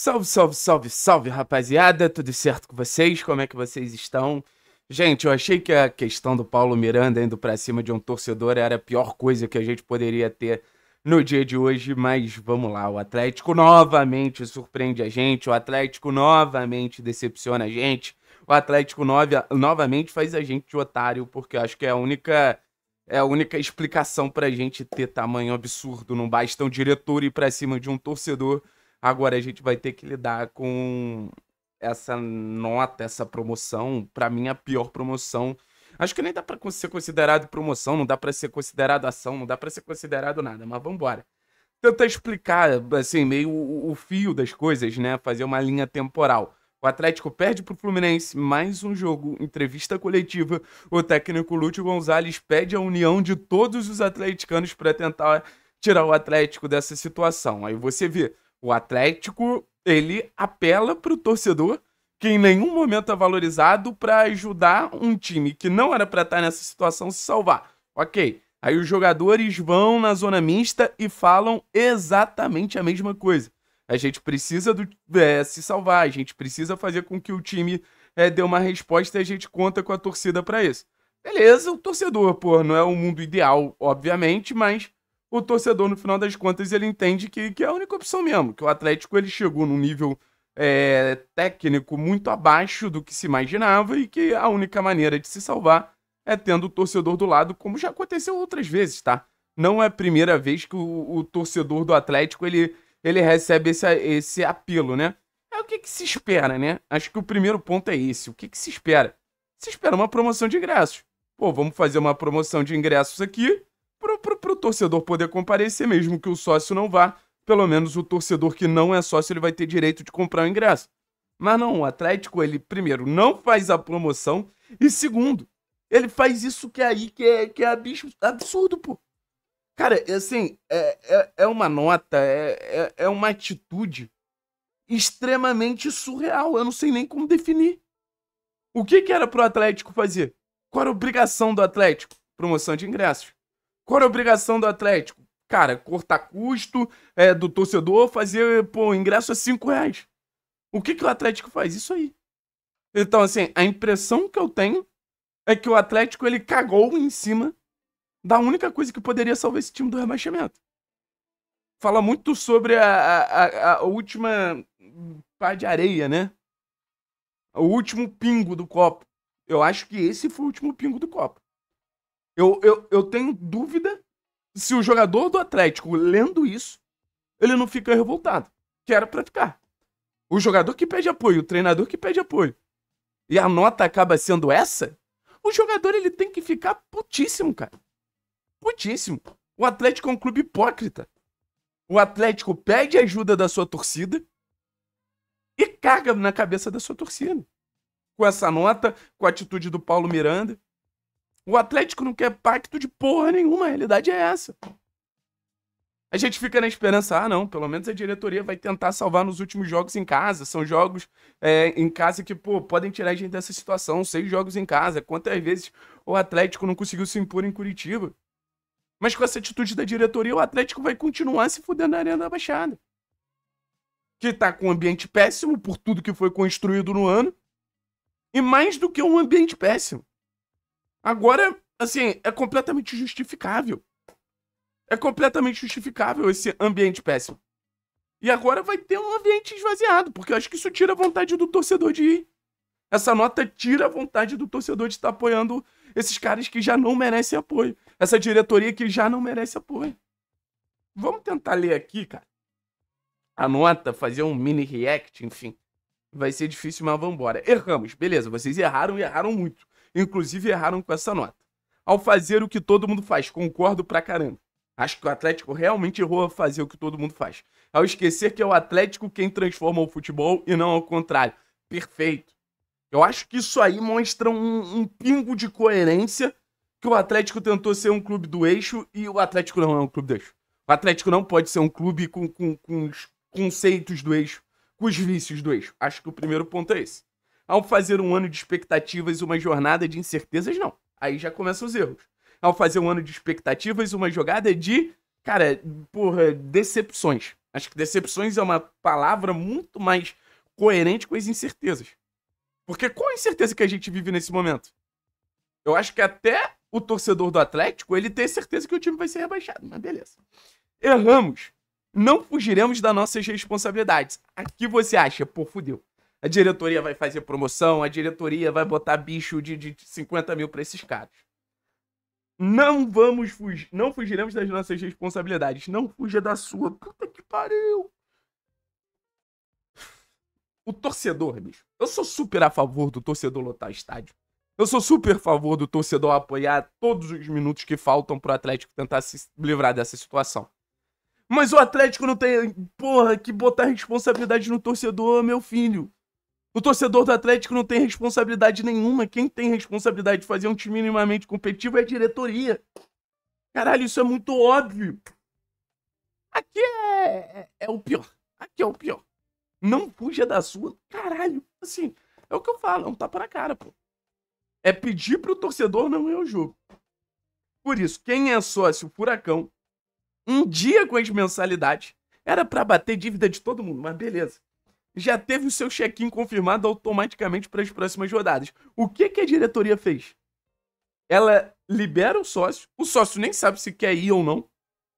Salve, salve, salve, salve, rapaziada. Tudo certo com vocês? Como é que vocês estão? Gente, eu achei que a questão do Paulo Miranda indo para cima de um torcedor era a pior coisa que a gente poderia ter no dia de hoje, mas vamos lá. O Atlético novamente surpreende a gente, o Atlético novamente decepciona a gente, o Atlético nove, novamente faz a gente de otário, porque eu acho que é a única é a única explicação pra gente ter tamanho absurdo. Não basta um diretor ir pra cima de um torcedor Agora a gente vai ter que lidar com essa nota, essa promoção, para mim a pior promoção. Acho que nem dá para ser considerado promoção, não dá para ser considerado ação, não dá para ser considerado nada, mas vamos embora. Tentar explicar assim meio o, o, fio das coisas, né? Fazer uma linha temporal. O Atlético perde para o Fluminense mais um jogo, entrevista coletiva. O técnico Lúcio Gonzalez pede a união de todos os atleticanos para tentar tirar o Atlético dessa situação. Aí você vê o Atlético, ele apela para o torcedor, que em nenhum momento é valorizado, para ajudar um time que não era para estar tá nessa situação se salvar. Ok. Aí os jogadores vão na zona mista e falam exatamente a mesma coisa. A gente precisa do, é, se salvar, a gente precisa fazer com que o time é, dê uma resposta e a gente conta com a torcida para isso. Beleza, o torcedor, pô, não é o mundo ideal, obviamente, mas o torcedor, no final das contas, ele entende que, que é a única opção mesmo, que o Atlético ele chegou num nível é, técnico muito abaixo do que se imaginava e que a única maneira de se salvar é tendo o torcedor do lado, como já aconteceu outras vezes, tá? Não é a primeira vez que o, o torcedor do Atlético ele, ele recebe esse, esse apelo, né? É o que, que se espera, né? Acho que o primeiro ponto é esse. O que, que se espera? Se espera uma promoção de ingressos. Pô, vamos fazer uma promoção de ingressos aqui pro, pro, torcedor poder comparecer, mesmo que o sócio não vá, pelo menos o torcedor que não é sócio ele vai ter direito de comprar o ingresso. Mas não, o Atlético, ele, primeiro, não faz a promoção, e segundo, ele faz isso que é aí que é, que é absurdo, pô. Cara, é assim, é, é, é uma nota, é, é, é uma atitude extremamente surreal. Eu não sei nem como definir. O que, que era pro Atlético fazer? Qual era a obrigação do Atlético? Promoção de ingressos. Qual é a obrigação do Atlético? Cara, cortar custo é, do torcedor, fazer, pô, ingresso a é 5 reais. O que, que o Atlético faz? Isso aí. Então, assim, a impressão que eu tenho é que o Atlético ele cagou em cima da única coisa que poderia salvar esse time do rebaixamento. Fala muito sobre a, a, a última pá de areia, né? O último pingo do copo. Eu acho que esse foi o último pingo do copo. Eu, eu, eu tenho dúvida se o jogador do Atlético, lendo isso, ele não fica revoltado. Que era pra ficar. O jogador que pede apoio, o treinador que pede apoio. E a nota acaba sendo essa? O jogador ele tem que ficar putíssimo, cara. Putíssimo. O Atlético é um clube hipócrita. O Atlético pede ajuda da sua torcida e caga na cabeça da sua torcida. Com essa nota, com a atitude do Paulo Miranda. O Atlético não quer pacto de porra nenhuma, a realidade é essa. A gente fica na esperança, ah não, pelo menos a diretoria vai tentar salvar nos últimos jogos em casa. São jogos é, em casa que, pô, podem tirar a gente dessa situação. Seis jogos em casa. Quantas vezes o Atlético não conseguiu se impor em Curitiba? Mas com essa atitude da diretoria, o Atlético vai continuar se fudendo na Arena da Baixada. Que tá com um ambiente péssimo por tudo que foi construído no ano. E mais do que um ambiente péssimo. Agora, assim, é completamente justificável. É completamente justificável esse ambiente péssimo. E agora vai ter um ambiente esvaziado, porque eu acho que isso tira a vontade do torcedor de ir. Essa nota tira a vontade do torcedor de estar apoiando esses caras que já não merecem apoio. Essa diretoria que já não merece apoio. Vamos tentar ler aqui, cara. A nota, fazer um mini react, enfim. Vai ser difícil, mas vambora. Erramos, beleza. Vocês erraram e erraram muito. Inclusive erraram com essa nota. Ao fazer o que todo mundo faz, concordo pra caramba. Acho que o Atlético realmente errou a fazer o que todo mundo faz. Ao esquecer que é o Atlético quem transforma o futebol e não ao contrário. Perfeito. Eu acho que isso aí mostra um, um pingo de coerência que o Atlético tentou ser um clube do eixo e o Atlético não é um clube do eixo. O Atlético não pode ser um clube com, com, com os conceitos do eixo, com os vícios do eixo. Acho que o primeiro ponto é esse. Ao fazer um ano de expectativas, uma jornada de incertezas, não. Aí já começam os erros. Ao fazer um ano de expectativas, uma jogada de, cara, porra, decepções. Acho que decepções é uma palavra muito mais coerente com as incertezas. Porque qual a incerteza que a gente vive nesse momento? Eu acho que até o torcedor do Atlético, ele tem certeza que o time vai ser rebaixado, mas beleza. Erramos. Não fugiremos das nossas responsabilidades. Aqui você acha, pô, fudeu a diretoria vai fazer promoção, a diretoria vai botar bicho de, de 50 mil para esses caras. Não vamos fugir, não fugiremos das nossas responsabilidades. Não fuja da sua. Puta que pariu! O torcedor, bicho. Eu sou super a favor do torcedor lotar estádio. Eu sou super a favor do torcedor apoiar todos os minutos que faltam pro Atlético tentar se livrar dessa situação. Mas o Atlético não tem, porra, que botar responsabilidade no torcedor, meu filho. O torcedor do Atlético não tem responsabilidade nenhuma. Quem tem responsabilidade de fazer um time minimamente competitivo é a diretoria. Caralho, isso é muito óbvio. Aqui é, é, é o pior. Aqui é o pior. Não fuja da sua. Caralho, assim, é o que eu falo, é um tapa na cara, pô. É pedir pro torcedor não é o jogo. Por isso, quem é sócio Furacão, um dia com as mensalidades, era para bater dívida de todo mundo, mas beleza já teve o seu check-in confirmado automaticamente para as próximas rodadas. O que, que a diretoria fez? Ela libera o sócio, o sócio nem sabe se quer ir ou não.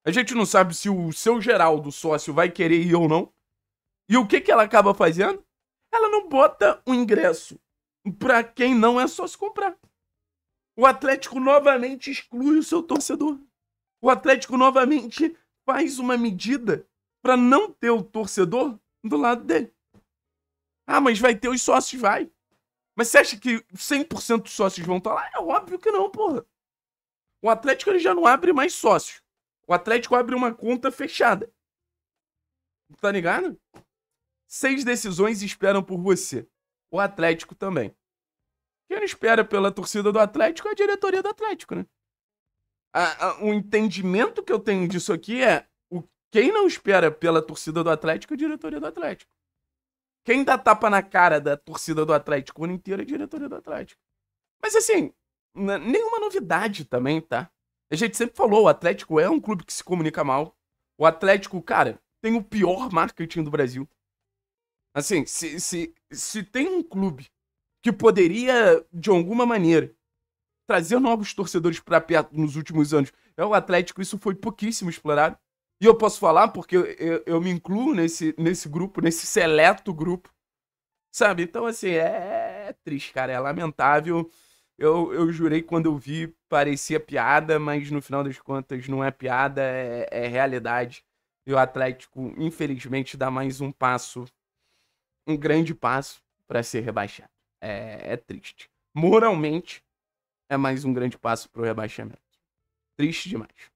A gente não sabe se o seu geral do sócio vai querer ir ou não. E o que, que ela acaba fazendo? Ela não bota o ingresso para quem não é sócio comprar. O Atlético novamente exclui o seu torcedor. O Atlético novamente faz uma medida para não ter o torcedor do lado dele. Ah, mas vai ter os sócios, vai. Mas você acha que 100% dos sócios vão estar lá? É óbvio que não, porra. O Atlético ele já não abre mais sócios. O Atlético abre uma conta fechada. Tá ligado? Seis decisões esperam por você. O Atlético também. Quem não espera pela torcida do Atlético é a diretoria do Atlético, né? A, a, o entendimento que eu tenho disso aqui é o, quem não espera pela torcida do Atlético é a diretoria do Atlético. Quem dá tapa na cara da torcida do Atlético o ano inteiro é a diretoria do Atlético. Mas assim, nenhuma novidade também, tá? A gente sempre falou, o Atlético é um clube que se comunica mal. O Atlético, cara, tem o pior marketing do Brasil. Assim, se, se, se tem um clube que poderia, de alguma maneira, trazer novos torcedores para perto nos últimos anos é o Atlético. Isso foi pouquíssimo explorado. E eu posso falar porque eu, eu, eu me incluo nesse, nesse grupo, nesse seleto grupo. Sabe? Então, assim, é, é, triste, cara. É lamentável. Eu, eu jurei quando eu vi, parecia piada, mas no final das contas não é piada, é, é realidade. E o Atlético, infelizmente, dá mais um passo, um grande passo, para ser rebaixado. É, é, triste. Moralmente, é mais um grande passo para o rebaixamento. Triste demais.